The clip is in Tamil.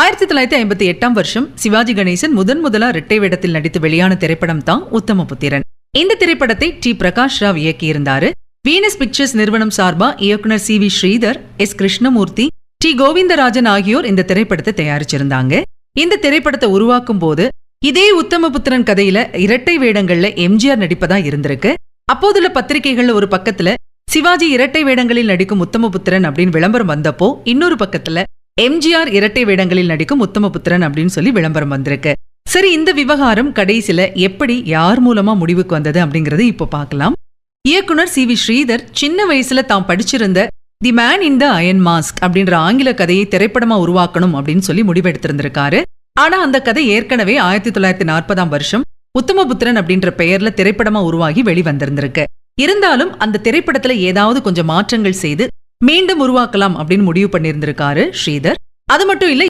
ஆயிரத்தி தொள்ளாயிரத்தி ஐம்பத்தி எட்டாம் வருஷம் சிவாஜி கணேசன் முதன் முதலா இரட்டை வேடத்தில் நடித்து வெளியான திரைப்படம் தான் உத்தமபுத்திரன் இந்த திரைப்படத்தை டி பிரகாஷ் ராவ் இயக்கியிருந்தாரு வீனஸ் பிக்சர்ஸ் நிறுவனம் சார்பா இயக்குனர் C V Sridhar S Krishnamurthy T Govindarajan ஆகியோர் இந்த திரைப்படத்தை தயாரிச்சிருந்தாங்க இந்த திரைப்படத்தை உருவாக்கும் போது இதே உத்தமபுத்திரன் கதையில இரட்டை வேடங்கள்ல எம்ஜிஆர் நடிப்பதா இருந்திருக்கு அப்போதுள்ள பத்திரிகைகள்ல ஒரு பக்கத்துல சிவாஜி இரட்டை வேடங்களில் நடிக்கும் உத்தமபுத்திரன் அப்படின்னு விளம்பரம் வந்தப்போ இன்னொரு பக்கத்துல எம்ஜிஆர் இரட்டை வேடங்களில் நடிக்கும் உத்தமபுத்திரன் அப்படின்னு சொல்லி விளம்பரம் வந்திருக்கு சரி இந்த விவகாரம் கடைசியில எப்படி யார் மூலமா முடிவுக்கு வந்தது அப்படிங்கறது இப்போ பார்க்கலாம் இயக்குனர் சி வி ஸ்ரீதர் சின்ன வயசுல தாம் படிச்சிருந்த the man in the iron mask அப்படின்ற ஆங்கில கதையை திரைப்படமா உருவாக்கணும் அப்படின்னு சொல்லி முடிவெடுத்திருந்திருக்காரு ஆனா அந்த கதை ஏற்கனவே ஆயிரத்தி தொள்ளாயிரத்தி நாற்பதாம் வருஷம் உத்தமபுத்திரன் அப்படின்ற பெயர்ல திரைப்படமா உருவாகி வெளிவந்திருந்திருக்கு இருந்தாலும் அந்த திரைப்படத்துல ஏதாவது கொஞ்சம் மாற்றங்கள் செய்து மீண்டும் உருவாக்கலாம் அப்படின்னு முடிவு பண்ணியிருந்திருக்காரு ஸ்ரீதர் அது மட்டும் இல்லை